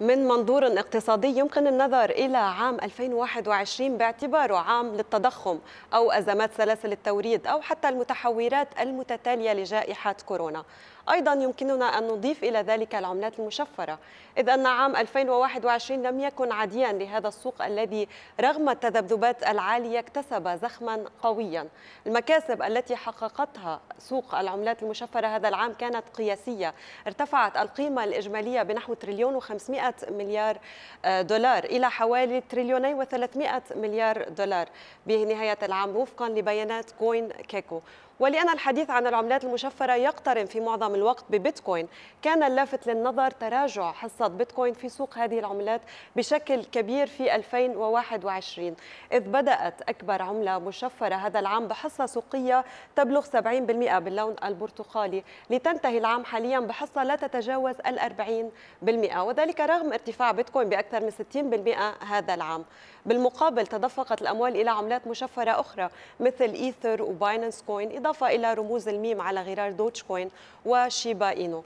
من منظور اقتصادي يمكن النظر إلى عام 2021 باعتباره عام للتضخم أو أزمات سلاسل التوريد أو حتى المتحورات المتتالية لجائحة كورونا أيضا يمكننا أن نضيف إلى ذلك العملات المشفرة إذ أن عام 2021 لم يكن عاديا لهذا السوق الذي رغم التذبذبات العالية اكتسب زخما قويا المكاسب التي حققتها سوق العملات المشفرة هذا العام كانت قياسية ارتفعت القيمة الإجمالية بنحو تريليون و500 300 مليار آه، دولار إلى حوالي تريليوني و300 مليار دولار بنهاية العام وفقا لبيانات كوين كيكو ولأن الحديث عن العملات المشفرة يقترن في معظم الوقت ببيتكوين كان اللافت للنظر تراجع حصة بيتكوين في سوق هذه العملات بشكل كبير في 2021 إذ بدأت أكبر عملة مشفرة هذا العام بحصة سوقية تبلغ 70% باللون البرتقالي لتنتهي العام حاليا بحصة لا تتجاوز ال 40% وذلك رغم ارتفاع بيتكوين بأكثر من 60% هذا العام بالمقابل تدفقت الأموال إلى عملات مشفرة أخرى مثل إيثر وباينانس كوين إضافة إلى رموز الميم على غرار دوتش كوين وشيبا إينو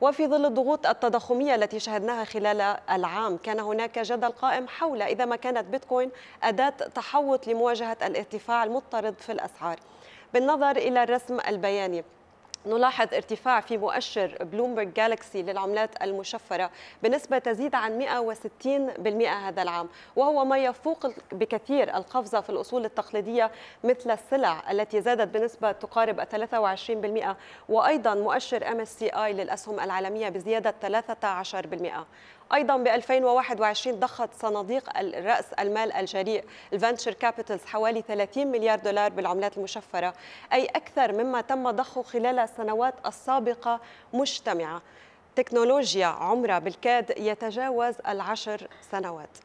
وفي ظل الضغوط التضخمية التي شهدناها خلال العام كان هناك جدل قائم حول إذا ما كانت بيتكوين أداة تحوط لمواجهة الارتفاع المضطرد في الأسعار بالنظر إلى الرسم البياني نلاحظ ارتفاع في مؤشر بلومبرج جالكسي للعملات المشفرة بنسبة تزيد عن 160% هذا العام وهو ما يفوق بكثير القفزة في الأصول التقليدية مثل السلع التي زادت بنسبة تقارب 23% وأيضا مؤشر ام اس سي اي للأسهم العالمية بزيادة 13% ايضا ب 2021 ضخت صناديق راس المال الجريء الفنتشر كابيتالز حوالي 30 مليار دولار بالعملات المشفره اي اكثر مما تم ضخه خلال السنوات السابقة مجتمعة تكنولوجيا عمرها بالكاد يتجاوز العشر سنوات